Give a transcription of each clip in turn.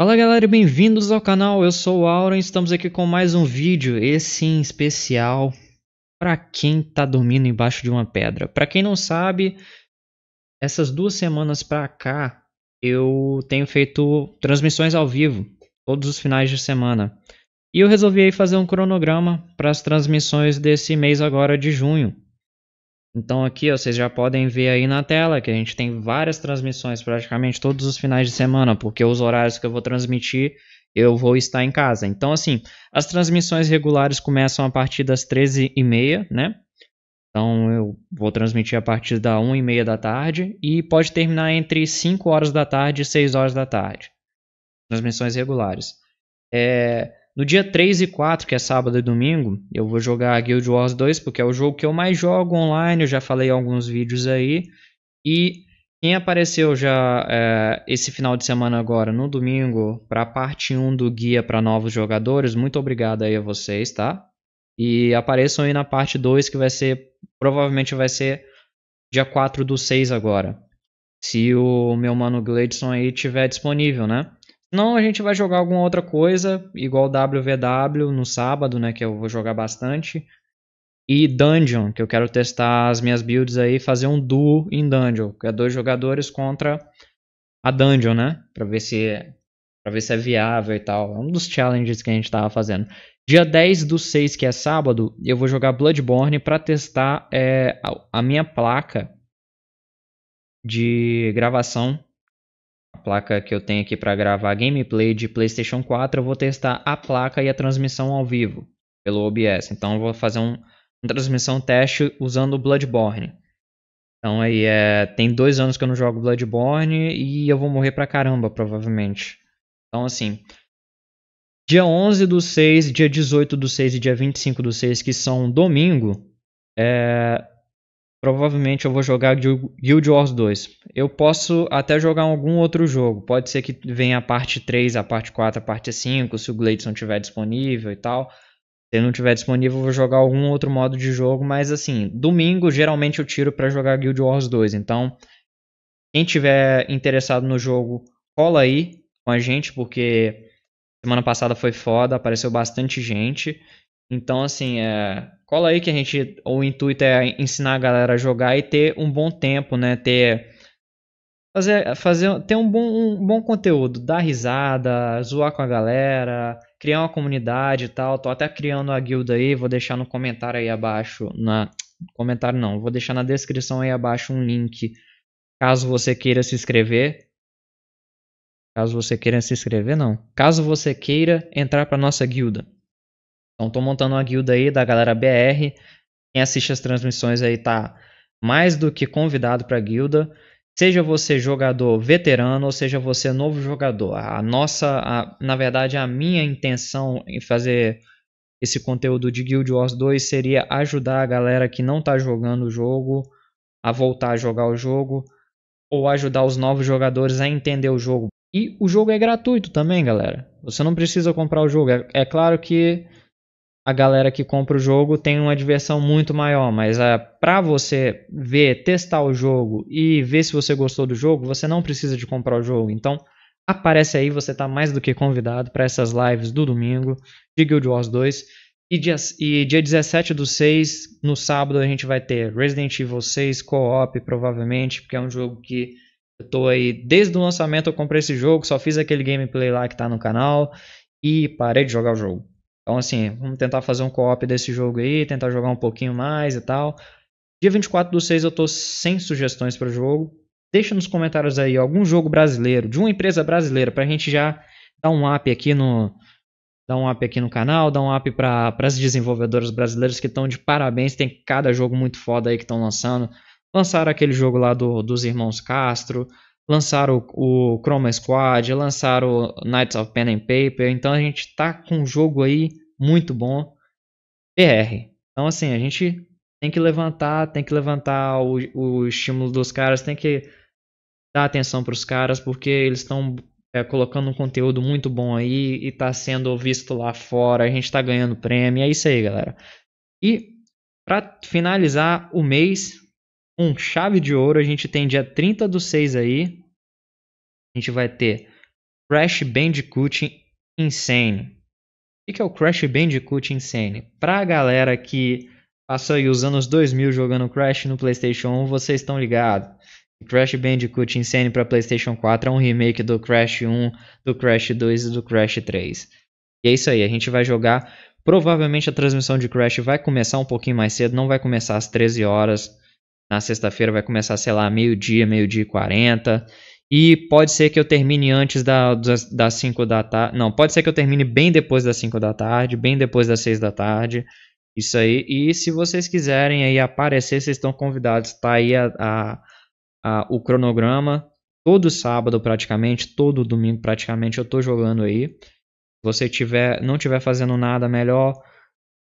Fala galera, bem-vindos ao canal, eu sou o Auron e estamos aqui com mais um vídeo, esse em especial para quem está dormindo embaixo de uma pedra. Para quem não sabe, essas duas semanas para cá eu tenho feito transmissões ao vivo, todos os finais de semana. E eu resolvi fazer um cronograma para as transmissões desse mês agora de junho. Então aqui ó, vocês já podem ver aí na tela que a gente tem várias transmissões praticamente todos os finais de semana, porque os horários que eu vou transmitir eu vou estar em casa. Então assim, as transmissões regulares começam a partir das 13h30, né? Então eu vou transmitir a partir da 1h30 da tarde e pode terminar entre 5 horas da tarde e 6 horas da tarde. Transmissões regulares. É, no dia 3 e 4, que é sábado e domingo, eu vou jogar Guild Wars 2, porque é o jogo que eu mais jogo online, eu já falei em alguns vídeos aí. E quem apareceu já é, esse final de semana agora, no domingo, para a parte 1 do Guia para Novos Jogadores, muito obrigado aí a vocês, tá? E apareçam aí na parte 2, que vai ser, provavelmente vai ser dia 4 do 6 agora. Se o meu mano Gleidson aí tiver disponível, né? Não, a gente vai jogar alguma outra coisa, igual WVW no sábado, né, que eu vou jogar bastante. E Dungeon, que eu quero testar as minhas builds aí, fazer um duo em Dungeon, que é dois jogadores contra a Dungeon, né, para ver se para ver se é viável e tal. É um dos challenges que a gente tava fazendo. Dia 10 do 6, que é sábado, eu vou jogar Bloodborne para testar é, a minha placa de gravação placa que eu tenho aqui para gravar gameplay de PlayStation 4, eu vou testar a placa e a transmissão ao vivo pelo OBS. Então eu vou fazer um, uma transmissão teste usando o Bloodborne. Então aí é, tem dois anos que eu não jogo Bloodborne e eu vou morrer pra caramba, provavelmente. Então assim, dia 11 do 6, dia 18 do 6 e dia 25 do 6, que são domingo, é, Provavelmente eu vou jogar Guild Wars 2. Eu posso até jogar algum outro jogo. Pode ser que venha a parte 3, a parte 4, a parte 5, se o Gleidson tiver disponível e tal. Se não tiver disponível, eu vou jogar algum outro modo de jogo, mas assim, domingo geralmente eu tiro para jogar Guild Wars 2. Então, quem tiver interessado no jogo, cola aí com a gente, porque semana passada foi foda, apareceu bastante gente. Então, assim, é, cola aí que a gente. O intuito é ensinar a galera a jogar e ter um bom tempo, né? Ter. Fazer, fazer, ter um bom, um bom conteúdo, dar risada, zoar com a galera, criar uma comunidade e tal. Tô até criando a guilda aí, vou deixar no comentário aí abaixo. Na, comentário não, vou deixar na descrição aí abaixo um link caso você queira se inscrever. Caso você queira se inscrever, não. Caso você queira entrar para nossa guilda. Então tô montando uma guilda aí da galera BR. Quem assiste as transmissões aí tá mais do que convidado para a guilda. Seja você jogador veterano ou seja você novo jogador. A nossa, a, na verdade, a minha intenção em fazer esse conteúdo de Guild Wars 2 seria ajudar a galera que não está jogando o jogo a voltar a jogar o jogo ou ajudar os novos jogadores a entender o jogo. E o jogo é gratuito também, galera. Você não precisa comprar o jogo. É, é claro que a galera que compra o jogo tem uma diversão muito maior, mas é, ah, para você ver, testar o jogo e ver se você gostou do jogo, você não precisa de comprar o jogo. Então, aparece aí, você está mais do que convidado para essas lives do domingo de Guild Wars 2. E dia, e dia 17 do 6, no sábado, a gente vai ter Resident Evil 6 Co-op, provavelmente, porque é um jogo que eu tô aí desde o lançamento. Eu comprei esse jogo, só fiz aquele gameplay lá que tá no canal e parei de jogar o jogo. Então, assim, vamos tentar fazer um co-op desse jogo aí, tentar jogar um pouquinho mais e tal. Dia 24 do 6 eu tô sem sugestões para o jogo. Deixa nos comentários aí algum jogo brasileiro, de uma empresa brasileira, pra gente já dar um up aqui no, dar um up aqui no canal, dar um up para as desenvolvedoras brasileiras que estão de parabéns, tem cada jogo muito foda aí que estão lançando. Lançaram aquele jogo lá do, dos irmãos Castro, Lançaram o, o Chroma Squad, lançaram o Knights of Pen and Paper, então a gente tá com um jogo aí muito bom. PR. Então assim, a gente tem que levantar, tem que levantar o, o estímulo dos caras, tem que dar atenção para os caras, porque eles estão é, colocando um conteúdo muito bom aí e tá sendo visto lá fora, a gente tá ganhando prêmio, é isso aí, galera. E para finalizar o mês, um chave de ouro, a gente tem dia 30 do 6 aí. A gente vai ter Crash Bandicoot Insane. O que é o Crash Bandicoot Insane? Pra galera que passou aí os anos 2000 jogando Crash no PlayStation 1, vocês estão ligados. Crash Bandicoot Insane para PlayStation 4 é um remake do Crash 1, do Crash 2 e do Crash 3. E é isso aí, a gente vai jogar. Provavelmente a transmissão de Crash vai começar um pouquinho mais cedo, não vai começar às 13 horas na sexta-feira vai começar, sei lá, meio-dia, meio-dia e quarenta. E pode ser que eu termine antes da, das 5 da tarde. Não, pode ser que eu termine bem depois das 5 da tarde, bem depois das 6 da tarde. Isso aí. E se vocês quiserem aí aparecer, vocês estão convidados. Tá aí a, a, a, o cronograma. Todo sábado praticamente, todo domingo praticamente eu tô jogando aí. Se você tiver, não tiver fazendo nada melhor,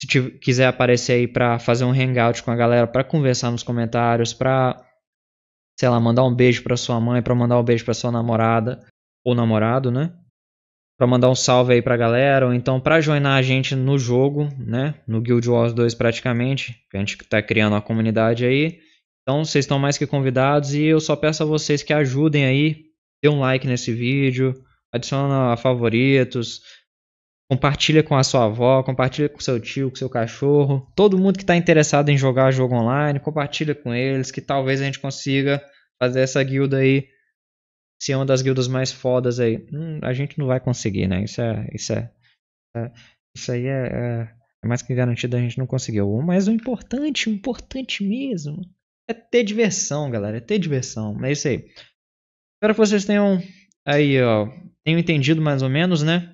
se quiser aparecer aí para fazer um hangout com a galera, para conversar nos comentários, para sei lá, mandar um beijo para sua mãe, para mandar um beijo para sua namorada ou namorado, né? Para mandar um salve aí pra galera, ou então para joinar a gente no jogo, né? No Guild Wars 2 praticamente, que a gente tá criando uma comunidade aí. Então vocês estão mais que convidados e eu só peço a vocês que ajudem aí, dê um like nesse vídeo, adiciona a favoritos, Compartilha com a sua avó, compartilha com seu tio, com seu cachorro, todo mundo que está interessado em jogar jogo online, compartilha com eles, que talvez a gente consiga fazer essa guilda aí ser uma das guildas mais fodas aí. Hum, a gente não vai conseguir, né? Isso é, isso é, é isso aí é, é, é, mais que garantido a gente não conseguir. Mas o importante, o importante mesmo, é ter diversão, galera, é ter diversão. É isso aí. Espero que vocês tenham aí, ó, tenham entendido mais ou menos, né?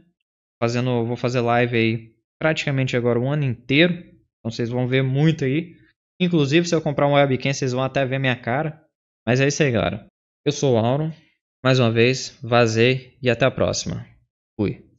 fazendo, vou fazer live aí praticamente agora um ano inteiro. Então vocês vão ver muito aí. Inclusive, se eu comprar um webcam, vocês vão até ver minha cara. Mas é isso aí, galera. Eu sou o Auron. Mais uma vez, vazei e até a próxima. Fui.